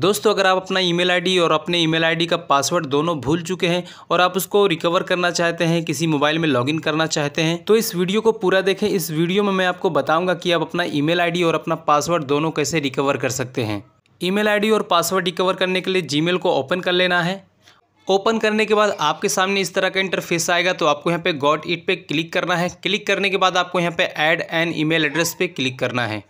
दोस्तों अगर आप अपना ईमेल आईडी और अपने ईमेल आईडी का पासवर्ड दोनों भूल चुके हैं और आप उसको रिकवर करना चाहते हैं किसी मोबाइल में लॉगिन करना चाहते हैं तो इस वीडियो को पूरा देखें इस वीडियो में मैं आपको बताऊंगा कि आप अपना ईमेल आईडी और अपना पासवर्ड दोनों कैसे रिकवर कर सकते हैं ईमेल आईडी और पासवर्ड रिकवर करने के लिए जी को ओपन कर लेना है ओपन करने के बाद आपके सामने इस तरह का इंटरफेस आएगा तो आपको यहाँ पे गॉट इट पे क्लिक करना है क्लिक करने के बाद आपको यहाँ पे ऐड एन ईमेल एड्रेस पे क्लिक करना है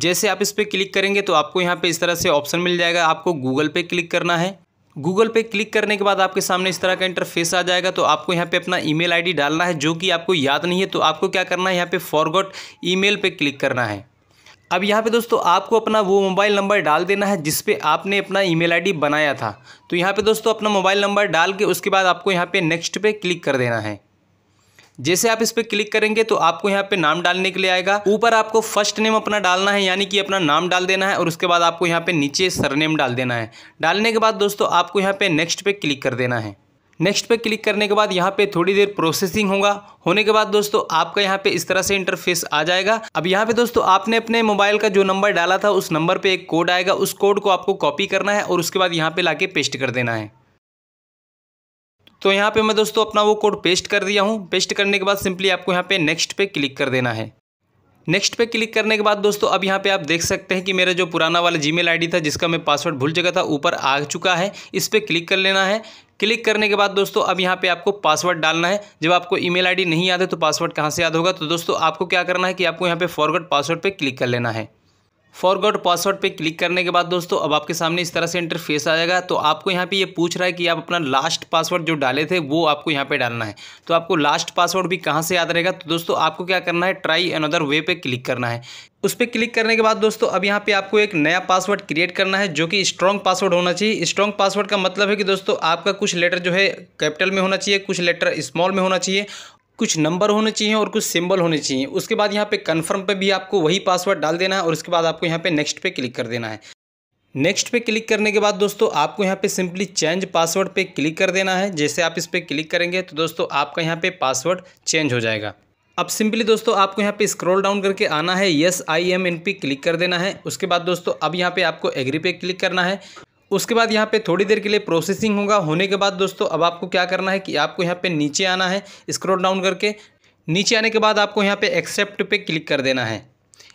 जैसे आप इस पर क्लिक करेंगे तो आपको यहाँ पे इस तरह से ऑप्शन मिल जाएगा आपको गूगल पे क्लिक करना है गूगल पे क्लिक करने के बाद आपके सामने इस तरह का इंटरफेस आ जाएगा तो आपको यहाँ पे अपना ईमेल आईडी डालना है जो कि आपको याद नहीं है तो आपको क्या करना है यहाँ पे फॉरगॉट ईमेल पे क्लिक करना है अब यहाँ पे दोस्तों आपको अपना वो मोबाइल नंबर डाल देना है जिस पे आपने अपना ईमेल आईडी बनाया था तो यहाँ पे दोस्तों अपना मोबाइल नंबर डाल के उसके बाद आपको यहाँ पे नेक्स्ट पे क्लिक कर देना है जैसे आप इस पर क्लिक करेंगे तो आपको यहाँ पे नाम डालने के लिए आएगा ऊपर आपको फर्स्ट नेम अपना डालना है यानी कि अपना नाम डाल देना है और उसके बाद आपको यहाँ पे नीचे सरनेम डाल देना है डालने के बाद दोस्तों आपको यहाँ पे नेक्स्ट पे क्लिक कर देना है नेक्स्ट पे क्लिक करने के बाद यहाँ पे थोड़ी देर प्रोसेसिंग होगा होने के बाद दोस्तों आपका यहाँ पे इस तरह से इंटरफेस आ जाएगा अब यहाँ पे दोस्तों आपने अपने मोबाइल का जो नंबर डाला था उस नंबर पे एक कोड आएगा उस कोड को आपको कॉपी करना है और उसके बाद यहाँ पे लाके पेस्ट कर देना है तो यहाँ पे मैं दोस्तों अपना वो कोड पेस्ट कर दिया हूँ पेस्ट करने के बाद सिंपली आपको यहाँ पे नेक्स्ट पे क्लिक कर देना है नेक्स्ट पे क्लिक करने के बाद दोस्तों अब यहाँ पे आप देख सकते हैं कि मेरा जो पुराना वाला जी मेल था जिसका मैं पासवर्ड भूल चुका था ऊपर आ चुका है इस पर क्लिक कर लेना है क्लिक करने के बाद दोस्तों अब यहाँ पे आपको पासवर्ड डालना है जब आपको ईमेल आईडी नहीं याद है तो पासवर्ड कहाँ से याद होगा तो दोस्तों आपको क्या करना है कि आपको यहाँ पे फॉरवर्ड पासवर्ड पर क्लिक कर लेना है फॉरवर्ड पासवर्ड पे क्लिक करने के बाद दोस्तों अब आपके सामने इस तरह से इंटरफेस आ जाएगा तो आपको यहाँ पे ये यह पूछ रहा है कि आप अपना लास्ट पासवर्ड जो डाले थे वो आपको यहाँ पे डालना है तो आपको लास्ट पासवर्ड भी कहाँ से याद रहेगा तो दोस्तों आपको क्या करना है ट्राई अनदर वे पे क्लिक करना है उस पर क्लिक करने के बाद दोस्तों अब यहाँ पे आपको एक नया पासवर्ड क्रिएट करना है जो कि स्ट्रॉन्ग पासवर्ड होना चाहिए स्ट्रॉन्ग पासवर्ड का मतलब है कि दोस्तों आपका कुछ लेटर जो है कैपिटल में होना चाहिए कुछ लेटर स्मॉल में होना चाहिए कुछ नंबर होने चाहिए और कुछ सिंबल होने चाहिए उसके बाद यहाँ पे कन्फर्म पे भी आपको वही पासवर्ड डाल देना है और उसके बाद आपको यहाँ पे नेक्स्ट पे क्लिक कर देना है नेक्स्ट पे क्लिक करने के बाद दोस्तों आपको यहाँ पे सिंपली चेंज पासवर्ड पे क्लिक कर देना है जैसे आप इस पर क्लिक करेंगे तो दोस्तों आपका यहाँ पे पासवर्ड चेंज हो जाएगा अब सिंपली दोस्तों आपको यहाँ पे स्क्रॉल डाउन करके आना है यस आई एम एन पे क्लिक कर देना है उसके बाद दोस्तों अब यहाँ पे आपको एग्री पे क्लिक करना है उसके बाद यहाँ पे थोड़ी देर के लिए प्रोसेसिंग होगा होने के बाद दोस्तों अब आपको क्या करना है कि आपको यहाँ पे नीचे आना है स्क्रॉल डाउन करके नीचे आने के बाद आपको यहाँ पे एक्सेप्ट पे क्लिक कर देना है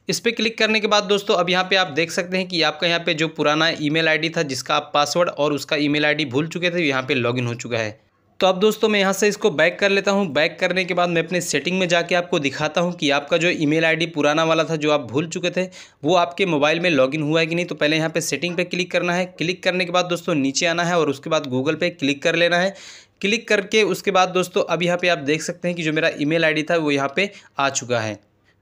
इस पर क्लिक करने के बाद दोस्तों अब यहाँ पे आप देख सकते हैं कि आपका यहाँ पे जो पुराना ईमेल आईडी था जिसका आप पासवर्ड और उसका ईमेल आईडी भूल चुके थे यहाँ पे लॉगिन हो चुका है तो अब दोस्तों मैं यहाँ से इसको बैक कर लेता हूँ बैक करने के बाद मैं अपने सेटिंग में जाके आपको दिखाता हूँ कि आपका जो ईमेल आईडी पुराना वाला था जो आप भूल चुके थे वो आपके मोबाइल में लॉगिन हुआ है कि नहीं तो पहले यहाँ पे सेटिंग पे क्लिक करना है क्लिक करने के बाद दोस्तों नीचे आना है और उसके बाद गूगल पे क्लिक कर लेना है क्लिक करके उसके बाद दोस्तों अब यहाँ पे आप देख सकते हैं कि जो मेरा ईमेल आईडी था वो यहाँ पे आ चुका है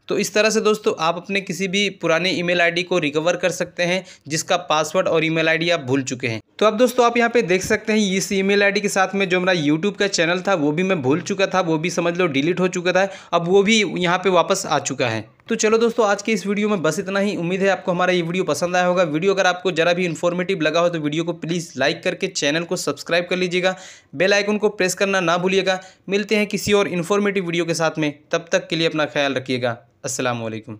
तो इस तरह से दोस्तों आप अपने किसी भी पुराने ईमेल आईडी को रिकवर कर सकते हैं जिसका पासवर्ड और ईमेल आईडी आप भूल चुके हैं तो अब दोस्तों आप यहाँ पे देख सकते हैं इस ईमेल आईडी के साथ में जो मेरा यूट्यूब का चैनल था वो भी मैं भूल चुका था वो भी समझ लो डिलीट हो चुका था अब वो भी यहाँ पे वापस आ चुका है तो चलो दोस्तों आज के इस वीडियो में बस इतना ही उम्मीद है आपको हमारा ये वीडियो पसंद आया होगा वीडियो अगर आपको जरा भी इन्फॉर्मेटिव लगा हो तो वीडियो को प्लीज़ लाइक करके चैनल को सब्सक्राइब कर लीजिएगा बेल आइकन को प्रेस करना ना भूलिएगा मिलते हैं किसी और इन्फॉर्मेटिव वीडियो के साथ में तब तक के लिए अपना ख्याल रखिएगा असलकम